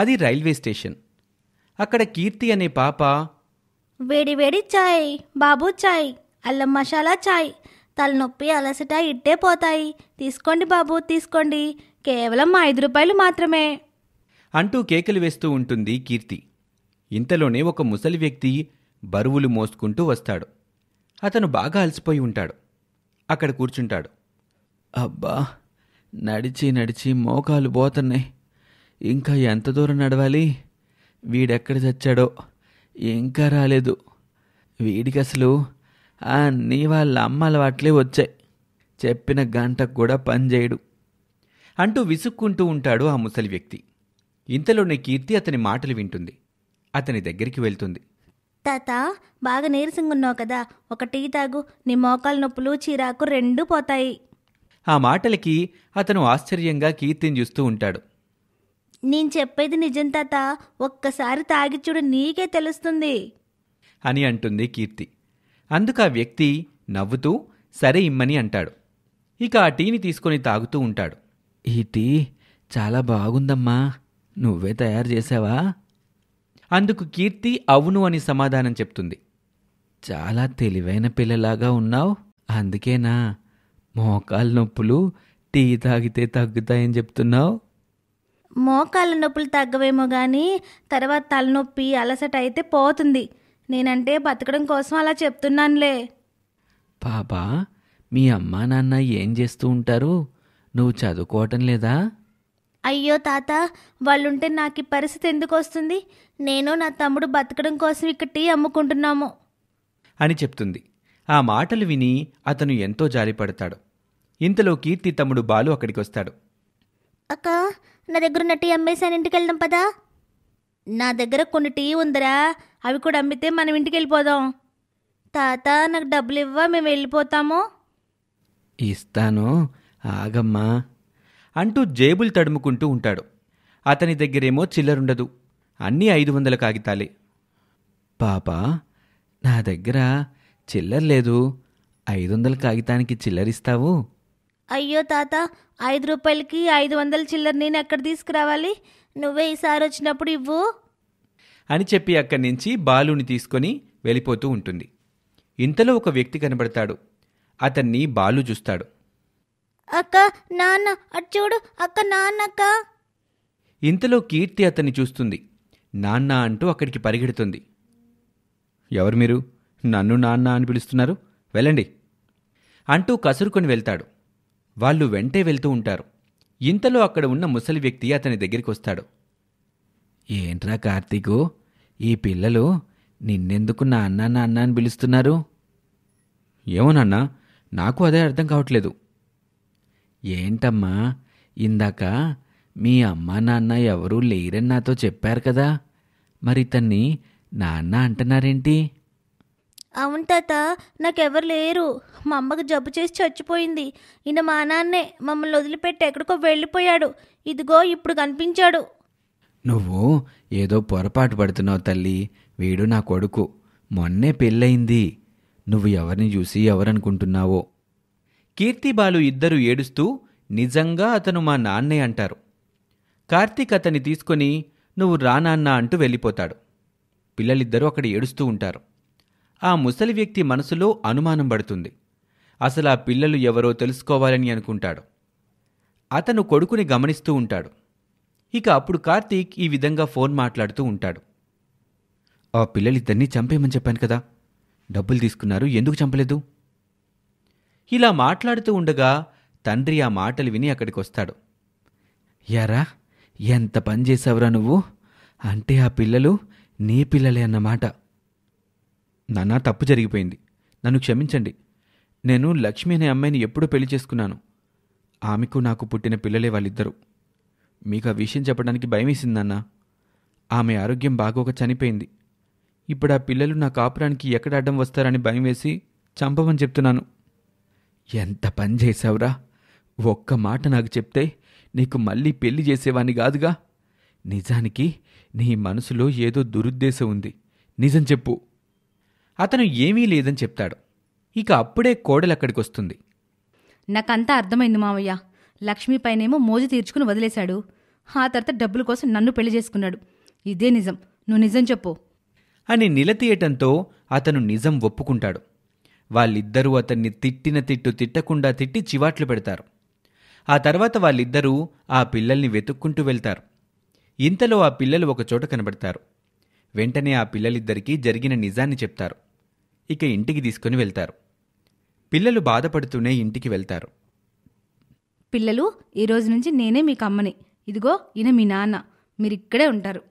అది railway station అక్కడ కీర్తి అనే పాప వేడి వేడి చాయ్ బాబు చాయ్ అల్లం మసాలా చాయ్ తలనొప్పి అలసట ఇట్టే పోతాయి తీసుకోండి బాబు తీసుకోండి కేవలం ఐదు రూపాయలు మాత్రమే అంటూ కేకలు వేస్తూ ఉంటుంది కీర్తి ఇంతలోనే ఒక ముసలి వ్యక్తి బరువులు మోసుకుంటూ వస్తాడు అతను బాగా అలసిపోయి ఉంటాడు అక్కడ కూర్చుంటాడు అబ్బా నడిచి నడిచి మోకాలు పోతున్నాయి ఇంకా ఎంత దూరం నడవాలి వీడెక్కడ చచ్చాడో ఇంకా రాలేదు వీడికి అసలు అన్నీ వాళ్ళ అమ్మ అలవాట్లే వచ్చాయి చెప్పిన గంటకు కూడా పనిచేయడు అంటూ విసుక్కుంటూ ఉంటాడు ఆ ముసలి వ్యక్తి ఇంతలోనే కీర్తి అతని మాటలు వింటుంది అతని దగ్గరికి వెళ్తుంది తాత బాగా నీరసంగా ఉన్నావు కదా ఒక టీ తాగు నీ మోకాలు నొప్పులు చీరాకు రెండూ పోతాయి ఆ మాటలకి అతను ఆశ్చర్యంగా కీర్తిని చూస్తూ ఉంటాడు నేను చెప్పేది నిజం తాత ఒక్కసారి తాగి చూడు నీకే తెలుస్తుంది అని అంటుంది కీర్తి అందుకు ఆ వ్యక్తి నవ్వుతూ సరే ఇమ్మని అంటాడు ఇక ఆ టీని తీసుకొని తాగుతూ ఉంటాడు ఈ టీ చాలా బాగుందమ్మా నువ్వే తయారు చేసావా అందుకు కీర్తి అవును అని సమాధానం చెప్తుంది చాలా తెలివైన పిల్లలాగా ఉన్నావు అందుకేనా మోకాల నొప్పులు టీ తాగితే తగ్గుతాయని చెప్తున్నావు మోకాళ్ళ నొప్పులు తగ్గవేమో కానీ తర్వాత తలనొప్పి అలసట అయితే పోతుంది నేనంటే బతకడం కోసం అలా చెప్తున్నానులే పాపా మీ అమ్మా నాన్న ఏం చేస్తూ ఉంటారు నువ్వు చదువుకోవటం లేదా అయ్యో తాత వాళ్ళుంటే నాకు ఈ పరిస్థితి ఎందుకు వస్తుంది నేను నా తమ్ముడు బతకడం కోసం ఇక్కడ టీ అమ్ముకుంటున్నాము అని చెప్తుంది ఆ మాటలు విని అతను ఎంతో జాలిపడతాడు ఇంతలో కీర్తి తమ్ముడు బాలు అక్కడికి వస్తాడు అక్క నా దగ్గర ఉన్న టీ అమ్మేసాను ఇంటికి వెళ్దాం పదా నా దగ్గర కొన్ని టీ ఉందిరా అవి కూడా అమ్మితే మనం ఇంటికి వెళ్ళిపోదాం తాత నాకు డబ్బులు ఇవ్వ మేము వెళ్ళిపోతాము ఇస్తాను ఆగమ్మా అంటూ జేబులు తడుముకుంటూ ఉంటాడు అతని దగ్గరేమో చిల్లరుండదు అన్నీ ఐదు వందల కాగితాలే పాప నా దగ్గర చిల్లర లేదు ఐదు వందల కాగితానికి చిల్లరిస్తావు అయ్యో తాత ఐదు రూపాయలకి ఐదు వందల చిల్లర నేను ఎక్కడ తీసుకురావాలి నువ్వే ఈసారి వచ్చినప్పుడు ఇవ్వు అని చెప్పి అక్కడి నుంచి బాలుని తీసుకొని వెళ్ళిపోతూ ఉంటుంది ఇంతలో ఒక వ్యక్తి కనబడతాడు అతన్ని బాలు చూస్తాడు అక్క నాన్న అటు చూడు అక్క నాన్నక్క ఇంతలో కీర్తి అతన్ని చూస్తుంది నాన్న అంటూ అక్కడికి పరిగెడుతుంది ఎవరు మీరు నన్ను నాన్న అని పిలుస్తున్నారు వెళ్ళండి అంటూ కసురుకొని వెళ్తాడు వాళ్ళు వెంటే వెళ్తూ ఉంటారు ఇంతలో అక్కడ ఉన్న ముసలి వ్యక్తి అతని దగ్గరికి వస్తాడు ఏంట్రా కార్తీకు ఈ పిల్లలు నిన్నెందుకు నా అన్నా నాన్న అని పిలుస్తున్నారు ఏమోనన్నా నాకు అదే అర్థం కావట్లేదు ఏంటమ్మా ఇందాక మీ అమ్మా నాన్న ఎవరూ లేరని నాతో చెప్పారు కదా మరి తన్ని నాన్న అంటున్నారేంటి అవును తాత నాకెవరు లేరు మా అమ్మకి జబ్బు చేసి చచ్చిపోయింది ఈయన మా నాన్నే మమ్మల్ని వదిలిపెట్టి ఎక్కడికో వెళ్ళిపోయాడు ఇదిగో ఇప్పుడు కనిపించాడు నువ్వు ఏదో పొరపాటు పడుతున్నావు తల్లి వీడు నా కొడుకు మొన్నే పెళ్ళయింది నువ్వు ఎవరిని చూసి ఎవరనుకుంటున్నావో కీర్తిబాలు ఇద్దరు ఏడుస్తూ నిజంగా అతను మా నాన్నే అంటారు కార్తీక్ అతన్ని తీసుకొని నువ్వు రానాన్న అంటూ వెళ్ళిపోతాడు పిల్లలిద్దరూ అక్కడ ఏడుస్తూ ఉంటారు ఆ ముసలి వ్యక్తి మనసులో అనుమానం పడుతుంది అసలు ఆ పిల్లలు ఎవరో తెలుసుకోవాలని అనుకుంటాడు అతను కొడుకుని గమనిస్తూ ఉంటాడు ఇక అప్పుడు కార్తీక్ ఈ విధంగా ఫోన్ మాట్లాడుతూ ఉంటాడు ఆ పిల్లలిద్దరినీ చంపేయమని చెప్పాను కదా డబ్బులు తీసుకున్నారు ఎందుకు చంపలేదు ఇలా మాట్లాడుతూ ఉండగా తండ్రి ఆ మాటలు విని అక్కడికి వస్తాడు యారా ఎంత పని నువ్వు అంటే ఆ పిల్లలు నీ పిల్లలే అన్నమాట నాన్న తప్పు జరిగిపోయింది నన్ను క్షమించండి నేను లక్ష్మి అనే అమ్మాయిని ఎప్పుడూ పెళ్లి చేసుకున్నాను ఆమెకు నాకు పుట్టిన పిల్లలే వాళ్ళిద్దరూ మీకు ఆ విషయం చెప్పడానికి భయమేసిందన్నా ఆమె ఆరోగ్యం బాగోక చనిపోయింది ఇప్పుడు ఆ పిల్లలు నా కాపురానికి ఎక్కడ అడ్డం వస్తారని భయం వేసి చంపమని చెప్తున్నాను ఎంత పని చేశావురా ఒక్క మాట నాకు చెప్తే నీకు మళ్ళీ పెళ్లి చేసేవాణ్ణి కాదుగా నిజానికి నీ మనసులో ఏదో దురుద్దేశం ఉంది నిజం చెప్పు అతను ఏమీ లేదని చెప్తాడు ఇక అప్పుడే వస్తుంది నాకంతా అర్థమైంది మావయ్య లక్ష్మి పైనేమో మోజు తీర్చుకుని వదిలేశాడు ఆ తర్వాత డబ్బుల కోసం నన్ను పెళ్లి చేసుకున్నాడు ఇదే నిజం నువ్వు నిజం చెప్పు అని నిలతీయటంతో అతను నిజం ఒప్పుకుంటాడు వాళ్ళిద్దరూ అతన్ని తిట్టిన తిట్టు తిట్టకుండా తిట్టి చివాట్లు పెడతారు ఆ తర్వాత వాళ్ళిద్దరూ ఆ పిల్లల్ని వెతుక్కుంటూ వెళ్తారు ఇంతలో ఆ పిల్లలు ఒకచోట కనబడతారు వెంటనే ఆ పిల్లలిద్దరికీ జరిగిన నిజాన్ని చెప్తారు ఇక ఇంటికి తీసుకుని వెళ్తారు పిల్లలు బాధపడుతూనే ఇంటికి వెళ్తారు పిల్లలు ఈరోజు నుంచి నేనే మీకు అమ్మని ఇదిగో ఈయన మీ నాన్న మీరిక్కడే ఉంటారు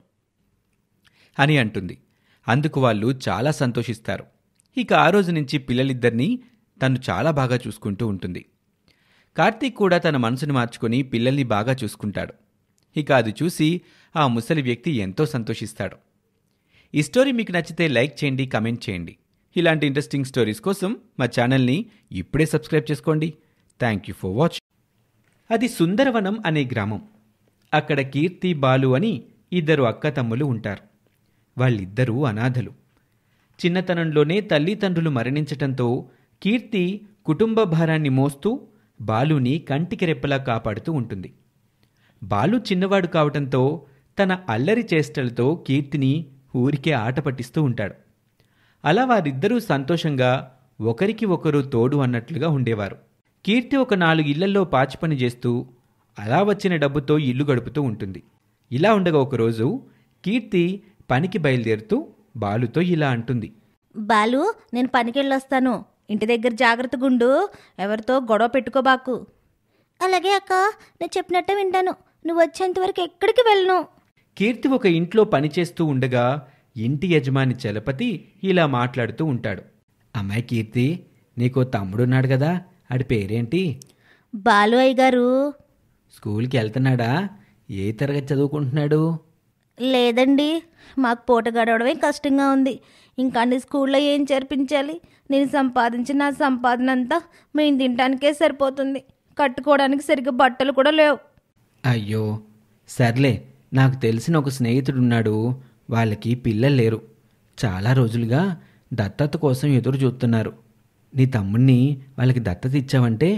అని అంటుంది అందుకు వాళ్ళు చాలా సంతోషిస్తారు ఇక ఆ రోజు నుంచి పిల్లలిద్దరినీ తను చాలా బాగా చూసుకుంటూ ఉంటుంది కార్తీక్ కూడా తన మనసును మార్చుకుని పిల్లల్ని బాగా చూసుకుంటాడు ఇక అది చూసి ఆ ముసలి వ్యక్తి ఎంతో సంతోషిస్తాడు ఈ స్టోరీ మీకు నచ్చితే లైక్ చేయండి కమెంట్ చేయండి ఇలాంటి ఇంట్రెస్టింగ్ స్టోరీస్ కోసం మా ఛానల్ని ఇప్పుడే సబ్స్క్రైబ్ చేసుకోండి థ్యాంక్ యూ ఫర్ వాచ్ అది సుందరవనం అనే గ్రామం అక్కడ కీర్తి బాలు అని ఇద్దరు అక్కతమ్ములు ఉంటారు వాళ్ళిద్దరూ అనాథలు చిన్నతనంలోనే తల్లిదండ్రులు మరణించటంతో కీర్తి కుటుంబ భారాన్ని మోస్తూ బాలుని కంటికి రెప్పలా కాపాడుతూ ఉంటుంది బాలు చిన్నవాడు కావటంతో తన అల్లరి చేష్టలతో కీర్తిని ఊరికే ఆట పట్టిస్తూ ఉంటాడు అలా వారిద్దరూ సంతోషంగా ఒకరికి ఒకరు తోడు అన్నట్లుగా ఉండేవారు కీర్తి ఒక నాలుగు ఇళ్లల్లో పని చేస్తూ అలా వచ్చిన డబ్బుతో ఇల్లు గడుపుతూ ఉంటుంది ఇలా ఉండగా ఒకరోజు కీర్తి పనికి బయలుదేరుతూ బాలుతో ఇలా అంటుంది బాలు నేను పనికెళ్ళొస్తాను ఇంటి దగ్గర జాగ్రత్త గుండు ఎవరితో గొడవ పెట్టుకోబాకు అలాగే అక్క నేను చెప్పినట్టే వింటాను నువ్వు వచ్చేంతవరకు ఎక్కడికి వెళ్ళను కీర్తి ఒక ఇంట్లో పనిచేస్తూ ఉండగా ఇంటి యజమాని చలపతి ఇలా మాట్లాడుతూ ఉంటాడు అమ్మాయి కీర్తి నీకు తమ్ముడున్నాడు కదా ఆడి పేరేంటి బాలు అయ్య గారు స్కూల్కి వెళ్తున్నాడా ఏ తరగతి చదువుకుంటున్నాడు లేదండి మాకు పూట గడవడమే కష్టంగా ఉంది ఇంకా అన్ని స్కూల్లో ఏం చేర్పించాలి నేను సంపాదించిన నా సంపాదన అంతా మేము తినడానికే సరిపోతుంది కట్టుకోవడానికి సరిగ్గా బట్టలు కూడా లేవు అయ్యో సర్లే నాకు తెలిసిన ఒక స్నేహితుడున్నాడు వాళ్ళకి పిల్లలు లేరు చాలా రోజులుగా దత్తత కోసం ఎదురు చూస్తున్నారు నీ తమ్ముణ్ణి వాళ్ళకి దత్తత ఇచ్చావంటే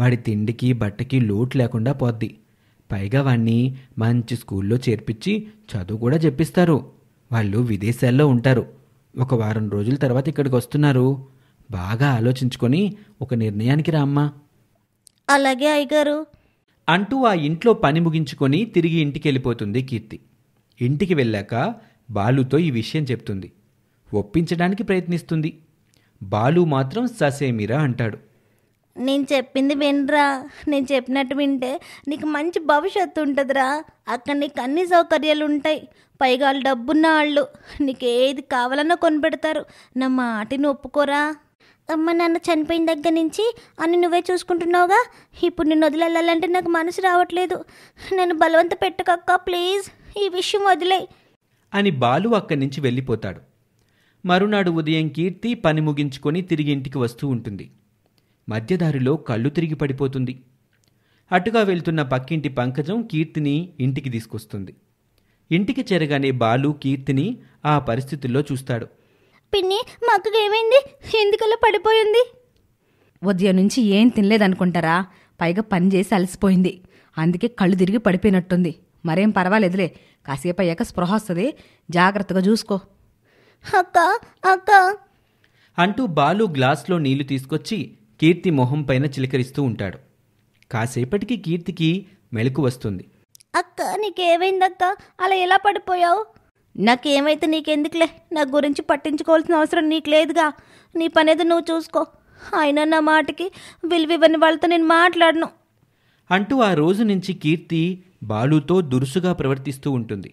వాడి తిండికి బట్టకి లోటు లేకుండా పోద్ది పైగా వాణ్ణి మంచి స్కూల్లో చేర్పించి చదువు కూడా చెప్పిస్తారు వాళ్ళు విదేశాల్లో ఉంటారు ఒక వారం రోజుల తర్వాత ఇక్కడికి వస్తున్నారు బాగా ఆలోచించుకొని ఒక నిర్ణయానికి రామ్మా అలాగే అయ్యగారు అంటూ ఆ ఇంట్లో పని ముగించుకొని తిరిగి ఇంటికెళ్ళిపోతుంది కీర్తి ఇంటికి వెళ్ళాక బాలుతో ఈ విషయం చెప్తుంది ఒప్పించడానికి ప్రయత్నిస్తుంది బాలు మాత్రం ససేమిరా అంటాడు నేను చెప్పింది వినరా నేను చెప్పినట్టు వింటే నీకు మంచి భవిష్యత్తు ఉంటుందిరా అక్కడ నీకు అన్ని సౌకర్యాలు ఉంటాయి పైగా వాళ్ళు డబ్బున్న వాళ్ళు నీకు ఏది కావాలన్నా కొనిపెడతారు నా మాటిని ఒప్పుకోరా అమ్మ నాన్న చనిపోయిన దగ్గర నుంచి అన్ని నువ్వే చూసుకుంటున్నావుగా ఇప్పుడు నిన్ను వదిలేళ్ళాలంటే నాకు మనసు రావట్లేదు నన్ను బలవంత పెట్టకక్క ప్లీజ్ ఈ విషయం వదిలే అని బాలు అక్కడి నుంచి వెళ్ళిపోతాడు మరునాడు ఉదయం కీర్తి పని ముగించుకొని తిరిగి ఇంటికి వస్తూ ఉంటుంది మధ్యదారిలో కళ్ళు తిరిగి పడిపోతుంది అటుగా వెళ్తున్న పక్కింటి పంకజం కీర్తిని ఇంటికి తీసుకొస్తుంది ఇంటికి చేరగానే బాలు కీర్తిని ఆ పరిస్థితుల్లో చూస్తాడు పిన్ని మా ఏమైంది ఎందుకలా పడిపోయింది ఉదయం నుంచి ఏం తినలేదనుకుంటారా పైగా పని చేసి అలసిపోయింది అందుకే కళ్ళు తిరిగి పడిపోయినట్టుంది మరేం పర్వాలేదులే కాసేపు అయ్యాక స్పృహ వస్తుంది జాగ్రత్తగా చూసుకో అక్క అక్క అంటూ బాలు గ్లాస్లో నీళ్లు తీసుకొచ్చి కీర్తి మొహం పైన చిలకరిస్తూ ఉంటాడు కాసేపటికి కీర్తికి మెలకు వస్తుంది అక్క నీకేమైందక్క అలా ఎలా పడిపోయావు నాకేమైతే నీకెందుకులే నా గురించి పట్టించుకోవాల్సిన అవసరం నీకు లేదుగా నీ పనేదో నువ్వు చూసుకో ఆయన నా మాటకి విలువివ్వని వాళ్ళతో నేను మాట్లాడను అంటూ ఆ రోజు నుంచి కీర్తి బాలుతో దురుసుగా ప్రవర్తిస్తూ ఉంటుంది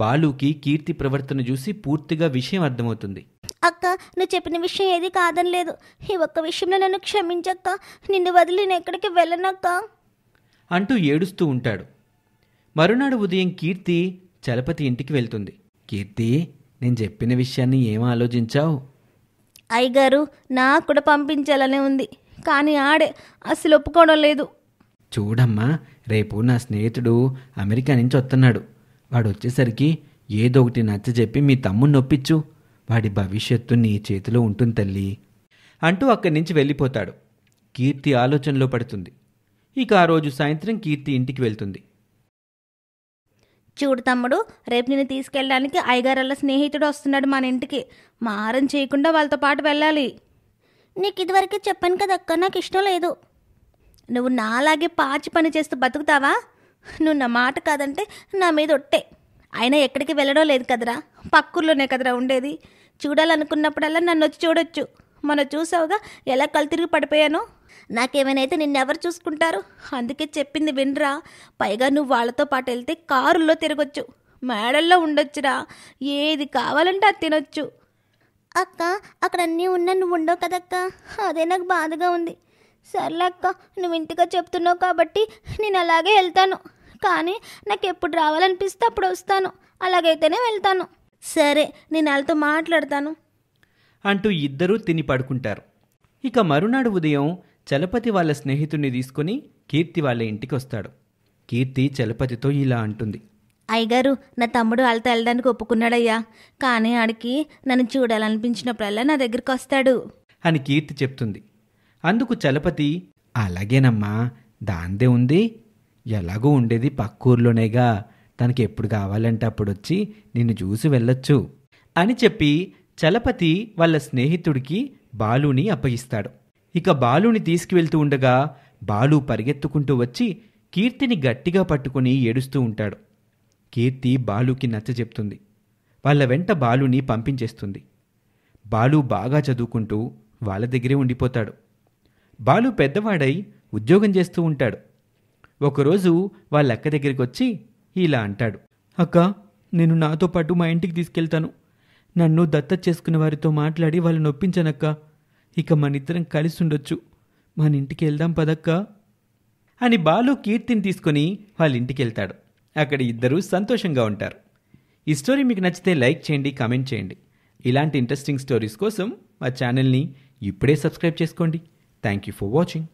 బాలుకి కీర్తి ప్రవర్తన చూసి పూర్తిగా విషయం అర్థమవుతుంది అక్క నువ్వు చెప్పిన విషయం ఏది కాదని లేదు ఈ ఒక్క విషయంలో నన్ను క్షమించక్క నిన్ను వదిలి నేను ఎక్కడికి వెళ్ళనక్క అంటూ ఏడుస్తూ ఉంటాడు మరునాడు ఉదయం కీర్తి చలపతి ఇంటికి వెళ్తుంది కీర్తి నేను చెప్పిన విషయాన్ని ఏం ఆలోచించావు అయ్యగారు నాకు కూడా పంపించాలనే ఉంది కానీ ఆడే అసలు ఒప్పుకోవడం లేదు చూడమ్మా రేపు నా స్నేహితుడు అమెరికా నుంచి వస్తున్నాడు వాడు వచ్చేసరికి ఏదో ఒకటి నచ్చ చెప్పి మీ తమ్ముడు నొప్పించు వాడి భవిష్యత్తు నీ చేతిలో ఉంటుంది తల్లి అంటూ అక్కడి నుంచి వెళ్ళిపోతాడు కీర్తి ఆలోచనలో పడుతుంది ఇక ఆ రోజు సాయంత్రం కీర్తి ఇంటికి వెళ్తుంది చూడు తమ్ముడు రేపు నిన్ను తీసుకెళ్ళడానికి అయ్యగారల్ల స్నేహితుడు వస్తున్నాడు మన ఇంటికి మారం చేయకుండా వాళ్ళతో పాటు వెళ్ళాలి నీకు ఇదివరకే చెప్పాను కదా అక్క నాకు ఇష్టం లేదు నువ్వు నాలాగే పాచి పని చేస్తూ బతుకుతావా నువ్వు నా మాట కాదంటే నా మీద ఒట్టే అయినా ఎక్కడికి వెళ్ళడం లేదు కదరా పక్కూర్లోనే కదరా ఉండేది చూడాలనుకున్నప్పుడల్లా నన్ను వచ్చి చూడొచ్చు మనం చూసావుగా ఎలా కళ్ళు తిరిగి పడిపోయానో నాకేమైనైతే నిన్నెవరు చూసుకుంటారు అందుకే చెప్పింది వినరా పైగా నువ్వు వాళ్ళతో పాటు వెళ్తే కారులో తిరగొచ్చు మేడల్లో ఉండొచ్చురా ఏది కావాలంటే అది తినొచ్చు అక్క అక్కడ అన్నీ ఉన్నా నువ్వు ఉండవు కదక్క అదే నాకు బాధగా ఉంది సర్లే అక్క నువ్వు ఇంటిగా చెప్తున్నావు కాబట్టి నేను అలాగే వెళ్తాను కానీ నాకు ఎప్పుడు రావాలనిపిస్తే అప్పుడు వస్తాను అలాగైతేనే వెళ్తాను సరే నేను వాళ్ళతో మాట్లాడతాను అంటూ ఇద్దరూ తిని పడుకుంటారు ఇక మరునాడు ఉదయం చలపతి వాళ్ళ స్నేహితుడిని తీసుకుని కీర్తి వాళ్ళ ఇంటికి వస్తాడు కీర్తి చలపతితో ఇలా అంటుంది అయ్యగారు నా తమ్ముడు వాళ్ళతో వెళ్ళడానికి ఒప్పుకున్నాడయ్యా కానీ ఆడికి నన్ను చూడాలనిపించినప్పుడల్లా నా దగ్గరికి వస్తాడు అని కీర్తి చెప్తుంది అందుకు చలపతి అలాగేనమ్మా దాందే ఉంది ఎలాగూ ఉండేది పక్కూర్లోనేగా తనకి ఎప్పుడు కావాలంటే అప్పుడు వచ్చి నిన్ను చూసి వెళ్ళొచ్చు అని చెప్పి చలపతి వాళ్ళ స్నేహితుడికి బాలుని అప్పగిస్తాడు ఇక బాలుని తీసుకువెళ్తూ ఉండగా బాలు పరిగెత్తుకుంటూ వచ్చి కీర్తిని గట్టిగా పట్టుకుని ఏడుస్తూ ఉంటాడు కీర్తి బాలుకి నచ్చజెప్తుంది వాళ్ళ వెంట బాలుని పంపించేస్తుంది బాలు బాగా చదువుకుంటూ వాళ్ళ దగ్గరే ఉండిపోతాడు బాలు పెద్దవాడై ఉద్యోగం చేస్తూ ఉంటాడు ఒకరోజు వాళ్ళక్క అక్క దగ్గరికి వచ్చి ఇలా అంటాడు అక్క నేను నాతో పాటు మా ఇంటికి తీసుకెళ్తాను నన్ను దత్తత చేసుకున్న వారితో మాట్లాడి వాళ్ళని ఒప్పించానక్క ఇక మనిద్దరం కలిసి ఉండొచ్చు మన ఇంటికి వెళ్దాం పదక్క అని బాలు కీర్తిని తీసుకొని వాళ్ళ ఇంటికి వెళ్తాడు అక్కడ ఇద్దరూ సంతోషంగా ఉంటారు ఈ స్టోరీ మీకు నచ్చితే లైక్ చేయండి కామెంట్ చేయండి ఇలాంటి ఇంట్రెస్టింగ్ స్టోరీస్ కోసం మా ఛానల్ని ఇప్పుడే సబ్స్క్రైబ్ చేసుకోండి థ్యాంక్ యూ ఫర్ వాచింగ్